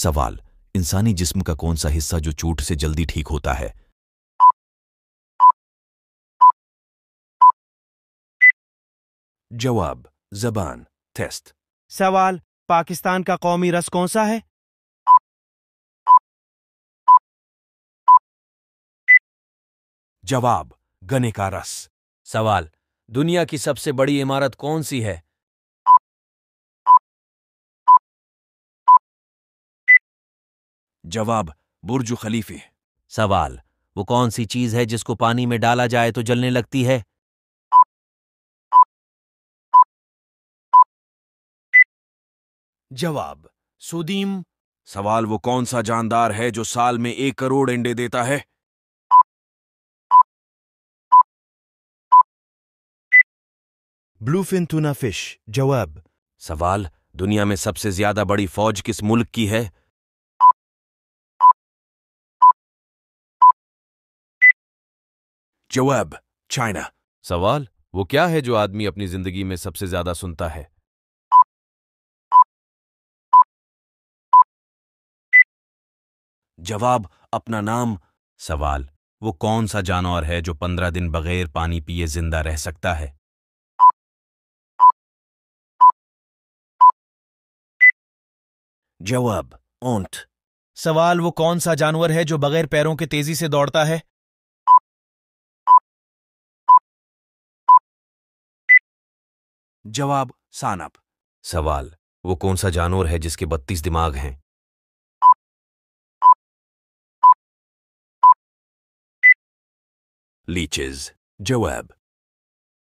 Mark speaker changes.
Speaker 1: सवाल इंसानी जिस्म का कौन सा हिस्सा जो चोट से जल्दी ठीक होता है जवाब जबान टेस्ट सवाल पाकिस्तान का कौमी रस कौन सा है जवाब गने का रस सवाल दुनिया की सबसे बड़ी इमारत कौन सी है जवाब बुर्ज खलीफे सवाल वो कौन सी चीज है जिसको पानी में डाला जाए तो जलने लगती है जवाब सुदीम सवाल वो कौन सा जानदार है जो साल में एक करोड़ अंडे देता है ब्लूफिन टूना फिश जवाब सवाल दुनिया में सबसे ज्यादा बड़ी फौज किस मुल्क की है जवाब चाइना सवाल वो क्या है जो आदमी अपनी जिंदगी में सबसे ज्यादा सुनता है जवाब अपना नाम सवाल वो कौन सा जानवर है जो पंद्रह दिन बगैर पानी पिए जिंदा रह सकता है जवाब ऊंट सवाल वो कौन सा जानवर है जो बगैर पैरों के तेजी से दौड़ता है जवाब सानप सवाल वो कौन सा जानवर है जिसके बत्तीस दिमाग हैं लीचेज जवाब